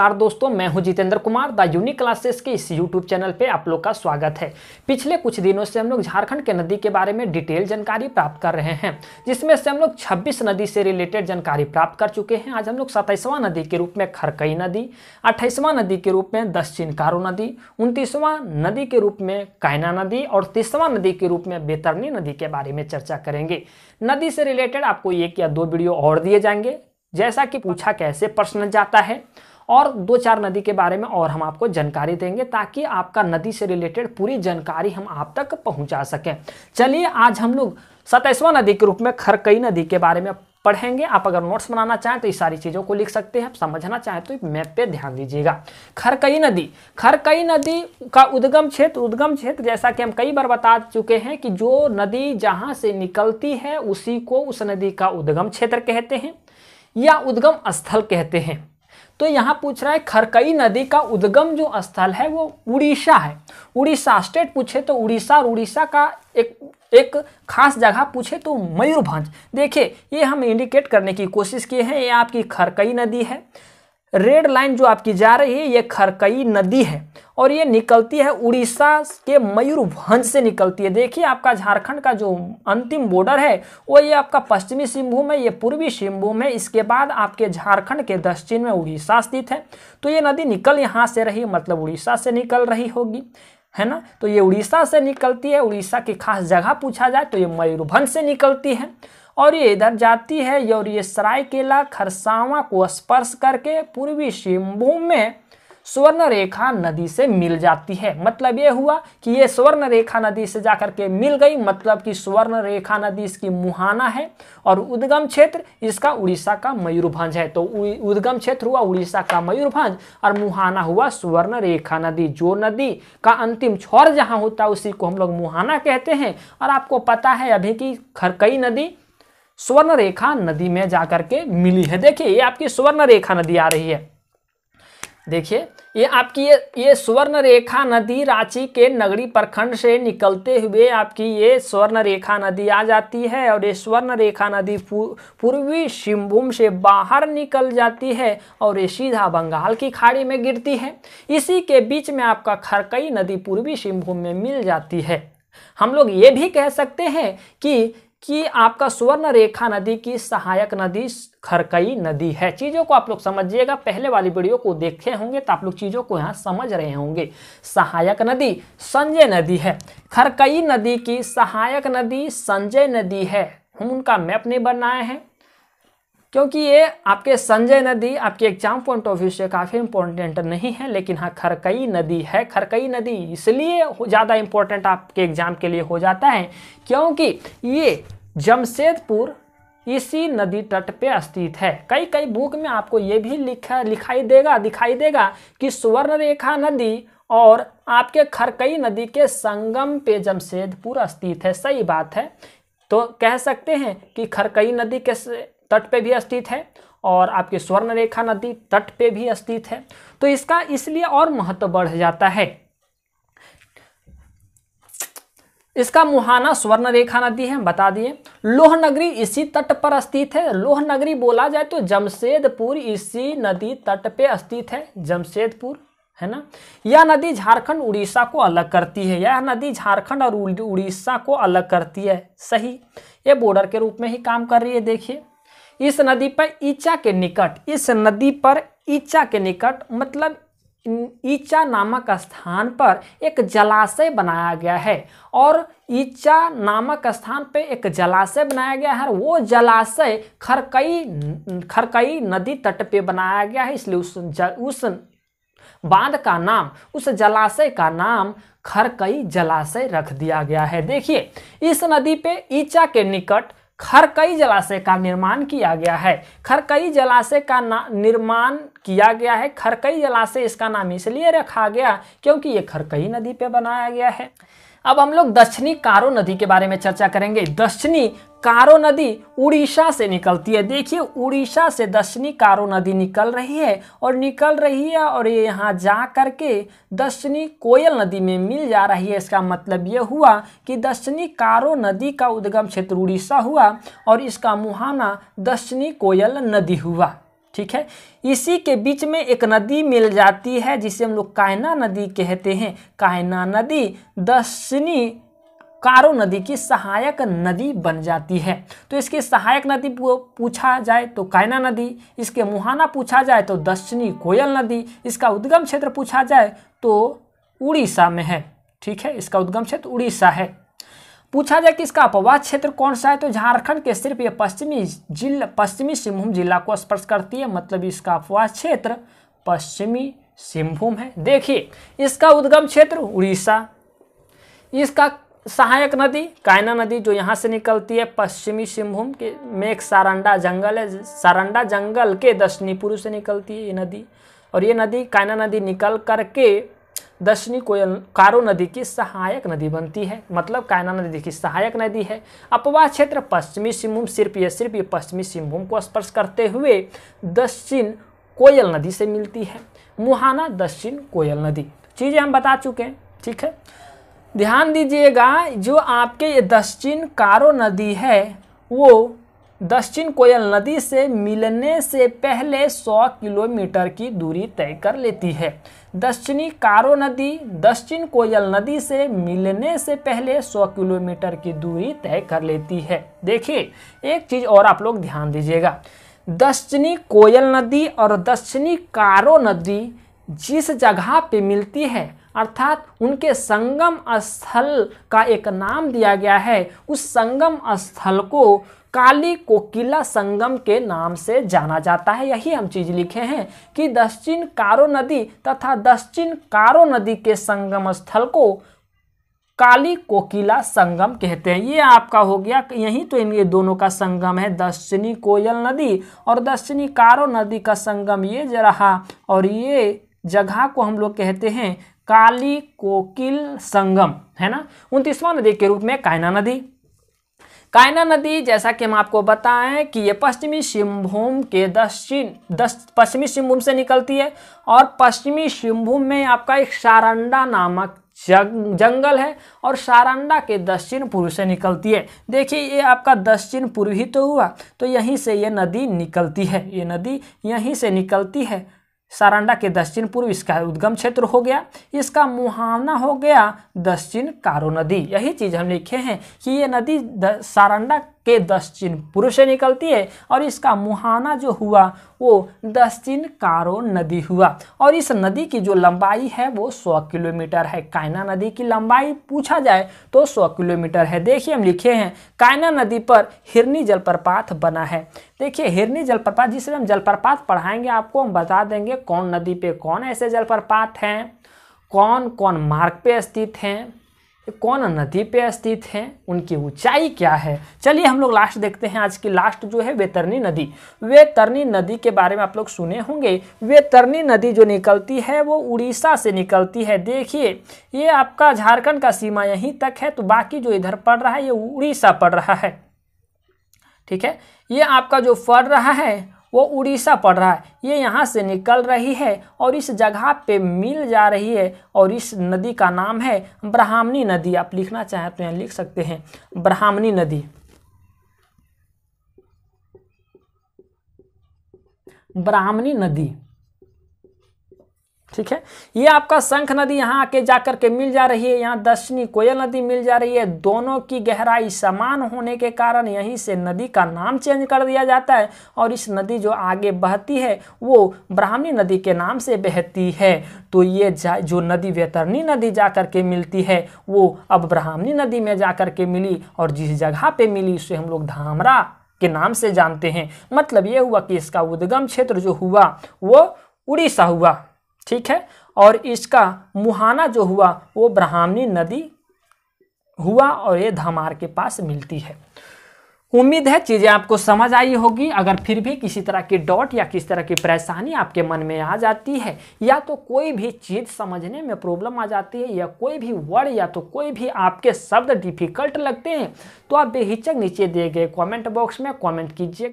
नमस्कार दोस्तों मैं हूं Jitendra Kumar the unique classes के इस यूट्यूब चैनल पे आप लोग का स्वागत है पिछले कुछ दिनों से हम लोग झारखंड के नदी के बारे में डिटेल जानकारी प्राप्त कर रहे हैं जिसमें से हम लोग 26 नदी से रिलेटेड जानकारी प्राप्त कर चुके हैं आज हम लोग सत्ताईसवां नदी के रूप में खरकई नदी अट्ठाईसवां नदी के रूप में दस चिनकारो नदी उनतीसवां नदी के रूप में कायना नदी और तीसवां नदी के रूप में बेतरनी नदी के बारे में चर्चा करेंगे नदी से रिलेटेड आपको एक या दो वीडियो और दिए जाएंगे जैसा कि पूछा कैसे प्रश्न जाता है और दो चार नदी के बारे में और हम आपको जानकारी देंगे ताकि आपका नदी से रिलेटेड पूरी जानकारी हम आप तक पहुंचा सकें चलिए आज हम लोग सताइसवां नदी के रूप में खरकई नदी के बारे में पढ़ेंगे आप अगर नोट्स बनाना चाहें तो ये सारी चीज़ों को लिख सकते हैं समझना चाहें तो मैप पे ध्यान दीजिएगा खरकई नदी खरकई नदी का उद्गम क्षेत्र उद्गम क्षेत्र जैसा कि हम कई बार बता चुके हैं कि जो नदी जहां से निकलती है उसी को उस नदी का उद्गम क्षेत्र कहते हैं या उद्गम स्थल कहते हैं तो यहाँ पूछ रहा है खरकई नदी का उद्गम जो स्थल है वो उड़ीसा है उड़ीसा स्टेट पूछे तो उड़ीसा और उड़ीसा का एक एक खास जगह पूछे तो मयूरभंज देखिए ये हम इंडिकेट करने की कोशिश किए हैं ये आपकी खरकई नदी है रेड लाइन जो आपकी जा रही है ये खरकई नदी है और ये निकलती है उड़ीसा के मयूरभंज से निकलती है देखिए आपका झारखंड का जो अंतिम बॉर्डर है वो ये आपका पश्चिमी सिंहभूम है ये पूर्वी सिंहभूम है इसके बाद आपके झारखंड के दक्षिण में उड़ीसा स्थित है तो ये नदी निकल यहाँ से रही मतलब उड़ीसा से निकल रही होगी है ना तो ये उड़ीसा से निकलती है उड़ीसा की खास जगह पूछा जाए तो ये मयूरभंज से निकलती है और ये इधर जाती है और ये सरायकेला खरसावा को स्पर्श करके पूर्वी सिंहभूम में स्वर्ण रेखा नदी से मिल जाती है मतलब ये हुआ कि ये स्वर्ण रेखा नदी से जाकर के मिल गई मतलब कि स्वर्ण रेखा नदी इसकी मुहाना है और उद्गम क्षेत्र इसका उड़ीसा का मयूरभंज है तो उद्गम क्षेत्र हुआ उड़ीसा का मयूरभंज और मुहाना हुआ स्वर्ण रेखा नदी जो नदी का अंतिम छोर जहाँ होता है उसी को हम लोग मुहाना कहते हैं और आपको पता है अभी की खरकई नदी स्वर्ण रेखा नदी में जाकर के मिली है देखिए ये आपकी स्वर्ण रेखा नदी आ रही है देखिए ये आपकी ये ये स्वर्ण रेखा नदी रांची के नगरी प्रखंड से निकलते हुए आपकी ये स्वर्ण रेखा नदी आ जाती है और ये स्वर्ण रेखा नदी पूर्वी सिंहभूम से बाहर निकल जाती है और ये सीधा बंगाल की खाड़ी में गिरती है इसी के बीच में आपका खरकई नदी पूर्वी सिंहभूम में मिल जाती है हम लोग ये भी कह सकते हैं कि कि आपका स्वर्ण रेखा नदी की सहायक नदी खरकई नदी है चीज़ों को आप लोग समझिएगा पहले वाली वीडियो को देखे होंगे तो आप लोग चीज़ों को यहाँ समझ रहे होंगे सहायक नदी संजय नदी है खरकई नदी की सहायक नदी संजय नदी है हम उनका मैप नहीं बनाए हैं क्योंकि ये आपके संजय नदी आपके एग्जाम पॉइंट ऑफ व्यू से काफ़ी इंपॉर्टेंट नहीं है लेकिन हाँ खरकई नदी है खरकई नदी इसलिए ज़्यादा इंपॉर्टेंट आपके एग्जाम के लिए हो जाता है क्योंकि ये जमशेदपुर इसी नदी तट पे स्थित है कई कई बुक में आपको ये भी लिखा लिखाई देगा दिखाई देगा कि सुवर्ण रेखा नदी और आपके खरकई नदी के संगम पे जमशेदपुर स्थित है सही बात है तो कह सकते हैं कि खरकई नदी के तट पे भी स्थित है और आपके स्वर्ण रेखा नदी तट पे भी स्थित है तो इसका इसलिए और महत्व बढ़ जाता है इसका मुहाना स्वर्ण रेखा नदी है बता दिए लोहनगरी इसी तट पर स्थित है लोहनगरी बोला जाए तो जमशेदपुर इसी नदी तट पे स्थित है जमशेदपुर है ना यह नदी झारखंड उड़ीसा को अलग करती है यह नदी झारखंड और उड़ीसा को अलग करती है सही ये बॉर्डर के रूप में ही काम कर रही है देखिए इस नदी पर ईचा के निकट इस नदी पर ईचा के निकट मतलब ईचा नामक स्थान पर एक जलाशय बनाया गया है और ईचा नामक स्थान पर एक जलाशय बनाया गया है वो जलाशय खरकई खरकई नदी तट पे बनाया गया है इसलिए उस ज, उस बांध का नाम उस जलाशय का नाम खरकई जलाशय रख दिया गया है देखिए इस नदी पे ईचा के निकट खरकई जलाशय का निर्माण किया गया है खरकई जलाशय का निर्माण किया गया है खरकई जलाशय इसका नाम इसलिए रखा गया क्योंकि ये खरकई नदी पे बनाया गया है अब हम लोग दक्षिणी कारो नदी के बारे में चर्चा करेंगे दक्षिणी कारो नदी उड़ीसा से निकलती है देखिए उड़ीसा से दक्षिणी कारो नदी निकल रही है और निकल रही है और ये यहाँ जा करके दक्षिणी कोयल नदी में मिल जा रही है इसका मतलब ये हुआ कि दक्षिणी कारो नदी का उद्गम क्षेत्र उड़ीसा हुआ और इसका मुहाना दक्षिणी कोयल नदी हुआ ठीक है इसी के बीच में एक नदी मिल जाती है जिसे हम लोग कायना नदी कहते हैं कायना नदी दक्षिणी कारो नदी की सहायक नदी बन जाती है तो इसकी सहायक नदी पूछा जाए तो कायना नदी इसके मुहाना पूछा जाए तो दक्षिणी कोयल नदी इसका उद्गम क्षेत्र पूछा जाए तो उड़ीसा में है ठीक है इसका उद्गम क्षेत्र उड़ीसा है पूछा जाए कि इसका अपवाद क्षेत्र कौन सा है तो झारखंड के सिर्फ ये पश्चिमी जिला पश्चिमी सिंहभूम जिला को स्पर्श करती है मतलब इसका अपवाद क्षेत्र पश्चिमी सिंहभूम है देखिए इसका उद्गम क्षेत्र उड़ीसा इसका सहायक नदी कायना नदी जो यहाँ से निकलती है पश्चिमी सिंहभूम के में एक सारंडा जंगल है सारंडा जंगल के दशनीपुर से निकलती है ये नदी और ये नदी कायना नदी निकल करके दशनी कोयल कारो नदी की सहायक नदी बनती है मतलब कायना नदी की सहायक नदी है अपवाह क्षेत्र पश्चिमी सिंहभूम सिर्फ ये सिर्फ ये पश्चिमी सिंहभूम को स्पर्श करते हुए दक्षिण कोयल नदी से मिलती है मुहाना दक्षिण कोयल नदी चीज़ें हम बता चुके हैं ठीक है ध्यान दीजिएगा जो आपके ये दक्षिण कारो नदी है वो दक्षिण कोयल नदी से मिलने से पहले 100 किलोमीटर की दूरी तय कर लेती है दक्षिणी कारो नदी दक्षिण कोयल नदी से मिलने से पहले 100 किलोमीटर की दूरी तय कर लेती है देखिए एक चीज़ और आप लोग ध्यान दीजिएगा दक्षिणी कोयल नदी और दक्षिणी कारो नदी जिस जगह पे मिलती है अर्थात उनके संगम स्थल का एक नाम दिया गया है उस संगम स्थल को काली कोकिला संगम के नाम से जाना जाता है यही हम चीज लिखे हैं कि दक्षिण कारो नदी तथा दक्षिण कारो नदी के संगम स्थल को काली कोकिला संगम कहते हैं ये आपका हो गया यही तो ये दोनों का संगम है दक्षिणी कोयल नदी और दक्षिणी कारो नदी का संगम ये रहा और ये जगह को हम लोग कहते हैं काली कोकिल संगम है ना उनतीसवां नदी के रूप में कायना नदी कायना नदी जैसा कि हम आपको बताएं कि ये पश्चिमी सिंहभूम के दक्षिण पश्चिमी सिंहभूम से निकलती है और पश्चिमी सिंहभूम में आपका एक सारंडा नामक जंगल है और सारंडा के दक्षिण पूर्व से निकलती है देखिए ये आपका दक्षिण पूर्व ही तो हुआ तो यहीं से ये नदी निकलती है ये नदी यहीं से निकलती है सारंडा के दक्षिण पूर्व इसका उद्गम क्षेत्र हो गया इसका मुहावना हो गया दक्षिण कारो नदी यही चीज़ हम लिखे हैं कि ये नदी सारंडा के दस चिन्ह पूर्व से निकलती है और इसका मुहाना जो हुआ वो दस चिन्ह कारो नदी हुआ और इस नदी की जो लंबाई है वो सौ किलोमीटर है कायना नदी की लंबाई पूछा जाए तो सौ किलोमीटर है देखिए हम लिखे हैं कायना नदी पर हिरनी जलप्रपात बना है देखिए हिरनी जलप्रपात जिसमें हम जलप्रपात पढ़ाएंगे आपको हम बता देंगे कौन नदी पे कौन ऐसे जलप्रपात हैं कौन कौन मार्ग पे स्थित हैं कौन नदी पे स्थित हैं उनकी ऊंचाई क्या है चलिए हम लोग लास्ट देखते हैं आज की लास्ट जो है वेतरनी नदी वेतरनी नदी के बारे में आप लोग सुने होंगे वेतरनी नदी जो निकलती है वो उड़ीसा से निकलती है देखिए ये आपका झारखंड का सीमा यहीं तक है तो बाकी जो इधर पड़ रहा है ये उड़ीसा पड़ रहा है ठीक है ये आपका जो पड़ रहा है वो उड़ीसा पड़ रहा है ये यहाँ से निकल रही है और इस जगह पे मिल जा रही है और इस नदी का नाम है ब्राह्मणी नदी आप लिखना चाहें तो यहाँ लिख सकते हैं ब्राह्मणी नदी ब्राह्मणी नदी ठीक है ये आपका शंख नदी यहाँ आके जाकर के मिल जा रही है यहाँ दक्षिणी कोयल नदी मिल जा रही है दोनों की गहराई समान होने के कारण यहीं से नदी का नाम चेंज कर दिया जाता है और इस नदी जो आगे बहती है वो ब्राह्मणी नदी के नाम से बहती है तो ये जो नदी वेतरनी नदी जा कर के मिलती है वो अब ब्राह्मणी नदी में जा कर के मिली और जिस जगह पर मिली उसे हम लोग धामरा के नाम से जानते हैं मतलब ये हुआ कि इसका उद्गम क्षेत्र जो हुआ वो उड़ीसा हुआ ठीक है और इसका मुहाना जो हुआ वो ब्राह्मणी नदी हुआ और ये धमार के पास मिलती है उम्मीद है चीज़ें आपको समझ आई होगी अगर फिर भी किसी तरह की डॉट या किसी तरह की परेशानी आपके मन में आ जाती है या तो कोई भी चीज़ समझने में प्रॉब्लम आ जाती है या कोई भी वर्ड या तो कोई भी आपके शब्द डिफिकल्ट लगते हैं तो आप बेहिचक नीचे दिए गए कमेंट बॉक्स में कमेंट कीजिए